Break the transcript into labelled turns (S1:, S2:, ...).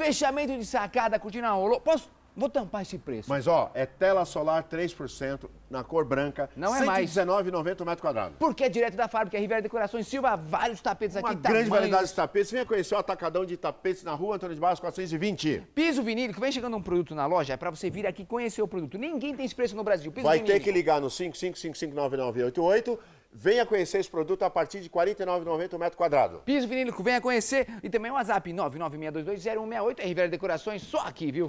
S1: Fechamento
S2: de sacada, cortina rolou. Posso? Vou tampar esse preço.
S1: Mas ó, é tela solar
S3: 3% na cor branca. Não é mais. 119,90 metro quadrado.
S4: Porque é direto da fábrica é Rivera Decorações Silva, vários tapetes Uma aqui. Uma grande tamanhos. variedade
S3: de tapetes. Venha conhecer o atacadão de tapetes na rua Antônio de Barros 420.
S4: Piso vinílico, vem chegando um produto na loja, é para você vir aqui conhecer o produto. Ninguém tem esse preço no Brasil. Piso Vai vinílico. ter que
S3: ligar no 55559988 Venha conhecer esse produto a partir de R$ 49,90 o metro quadrado.
S4: Piso vinílico, venha conhecer. E também o WhatsApp 996220168 é Rivera Decorações, só aqui, viu?